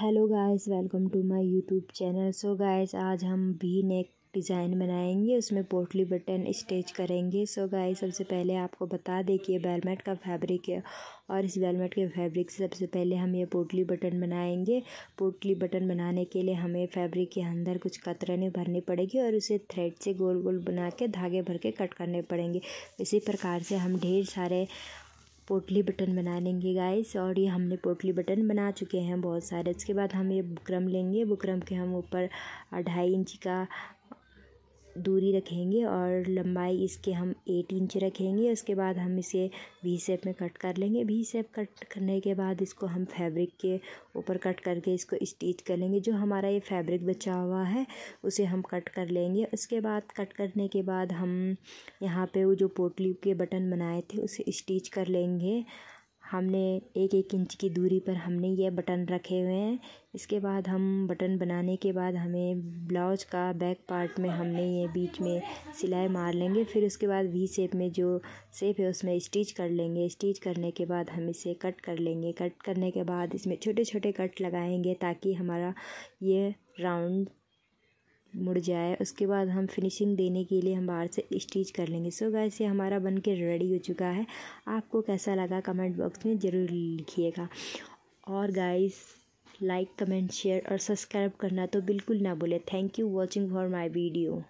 hello guys welcome to my YouTube channel so guys आज हम भी नेक डिज़ाइन बनाएंगे उसमें पोटली बटन स्टिच करेंगे सो गाइस सबसे पहले आपको बता दें कि ये बेलमेट का फैब्रिक है और इस बेलमेट के फैब्रिक से सबसे पहले हम ये पोटली बटन बनाएंगे पोटली बटन बनाने के लिए हमें फैब्रिक के अंदर कुछ कतरने भरनी पड़ेगी और उसे थ्रेड से गोल गोल बना के धागे भर के कट करने पड़ेंगे इसी प्रकार से हम ढेर सारे पोटली बटन बना लेंगे गाइस और ये हमने पोटली बटन बना चुके हैं बहुत सारे इसके बाद हम ये बुकरम लेंगे बुकरम के हम ऊपर ढाई इंच का दूरी रखेंगे और लंबाई इसके हम एट इंच रखेंगे उसके बाद हम इसे वी सेप में कट कर लेंगे वी सेप कट करने के बाद इसको हम फैब्रिक के ऊपर कट करके इसको स्टिच कर लेंगे जो हमारा ये फैब्रिक बचा हुआ है उसे हम कट कर लेंगे उसके बाद कट करने के बाद हम यहाँ पे वो जो पोटली के बटन बनाए थे उसे स्टिच कर लेंगे हमने एक एक इंच की दूरी पर हमने ये बटन रखे हुए हैं इसके बाद हम बटन बनाने के बाद हमें ब्लाउज का बैक पार्ट में हमने ये बीच में सिलाई मार लेंगे फिर उसके बाद वी शेप में जो शेप है उसमें स्टिच कर लेंगे स्टिच करने के बाद हम इसे कट कर लेंगे कट करने के बाद इसमें छोटे छोटे कट लगाएंगे ताकि हमारा ये राउंड मुड़ जाए उसके बाद हम फिनिशिंग देने के लिए हम बाहर से स्टिच कर लेंगे सो गैस ये हमारा बन के रेडी हो चुका है आपको कैसा लगा कमेंट बॉक्स में ज़रूर लिखिएगा और गाइस लाइक कमेंट शेयर और सब्सक्राइब करना तो बिल्कुल ना भूले thank you watching for my video